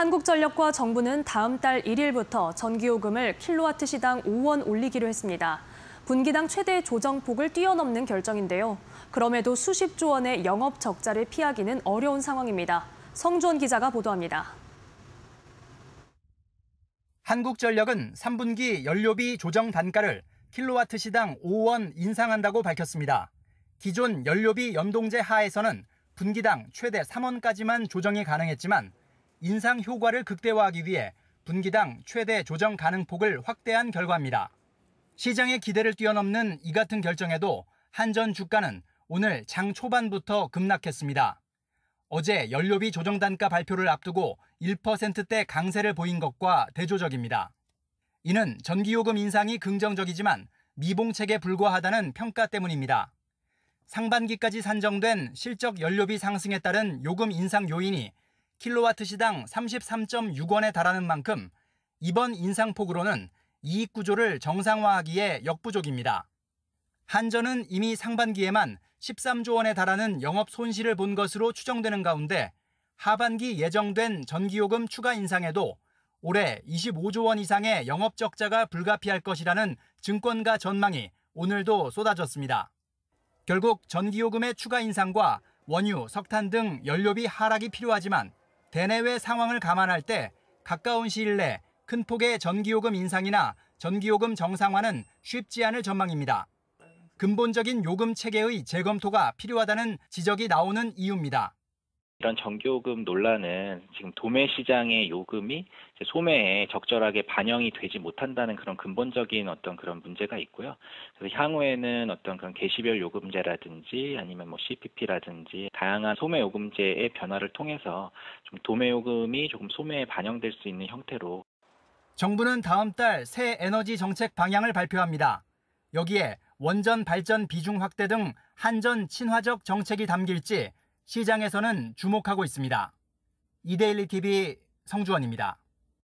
한국전력과 정부는 다음 달 1일부터 전기요금을 킬로와트 시당 5원 올리기로 했습니다. 분기당 최대 조정폭을 뛰어넘는 결정인데요. 그럼에도 수십조 원의 영업 적자를 피하기는 어려운 상황입니다. 성주원 기자가 보도합니다. 한국전력은 3분기 연료비 조정 단가를 킬로와트 시당 5원 인상한다고 밝혔습니다. 기존 연료비 연동제 하에서는 분기당 최대 3원까지만 조정이 가능했지만 인상 효과를 극대화하기 위해 분기당 최대 조정 가능 폭을 확대한 결과입니다. 시장의 기대를 뛰어넘는 이 같은 결정에도 한전 주가는 오늘 장 초반부터 급락했습니다. 어제 연료비 조정 단가 발표를 앞두고 1%대 강세를 보인 것과 대조적입니다. 이는 전기요금 인상이 긍정적이지만 미봉책에 불과하다는 평가 때문입니다. 상반기까지 산정된 실적 연료비 상승에 따른 요금 인상 요인이 킬로와트 시당 33.6원에 달하는 만큼 이번 인상폭으로는 이익 구조를 정상화하기에 역부족입니다. 한전은 이미 상반기에만 13조 원에 달하는 영업 손실을 본 것으로 추정되는 가운데 하반기 예정된 전기요금 추가 인상에도 올해 25조 원 이상의 영업 적자가 불가피할 것이라는 증권가 전망이 오늘도 쏟아졌습니다. 결국 전기요금의 추가 인상과 원유, 석탄 등 연료비 하락이 필요하지만 대내외 상황을 감안할 때 가까운 시일 내 큰 폭의 전기요금 인상이나 전기요금 정상화는 쉽지 않을 전망입니다. 근본적인 요금 체계의 재검토가 필요하다는 지적이 나오는 이유입니다. 이런 정기요금 논란은 지금 도매 시장의 요금이 소매에 적절하게 반영이 되지 못한다는 그런 근본적인 어떤 그런 문제가 있고요. 그래서 향후에는 어떤 그런 개시별 요금제라든지 아니면 뭐 CPP라든지 다양한 소매 요금제의 변화를 통해서 좀 도매 요금이 조금 소매에 반영될 수 있는 형태로 정부는 다음 달 새 에너지 정책 방향을 발표합니다. 여기에 원전 발전 비중 확대 등 한전 친화적 정책이 담길지 시장에서는 주목하고 있습니다. 이데일리 TV 성주원입니다.